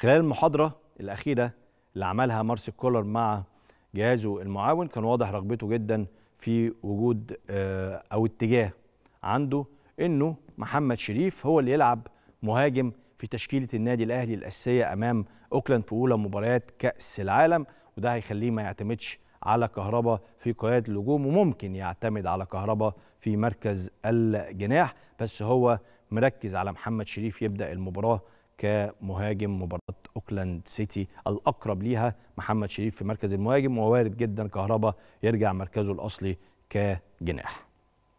خلال المحاضرة الأخيرة اللي عملها مارسيل كولر مع جهازه المعاون كان واضح رغبته جدا في وجود آه، أو اتجاه عنده أنه محمد شريف هو اللي يلعب مهاجم في تشكيلة النادي الأهلي الأساسية أمام أوكلاند في أولى مباريات كأس العالم وده هيخليه ما يعتمدش على كهربا في قيادة الهجوم وممكن يعتمد على كهربا في مركز الجناح بس هو مركز على محمد شريف يبدأ المباراة كمهاجم مباراه اوكلاند سيتي الاقرب ليها محمد شريف في مركز المهاجم ووارد جدا كهربا يرجع مركزه الاصلي كجناح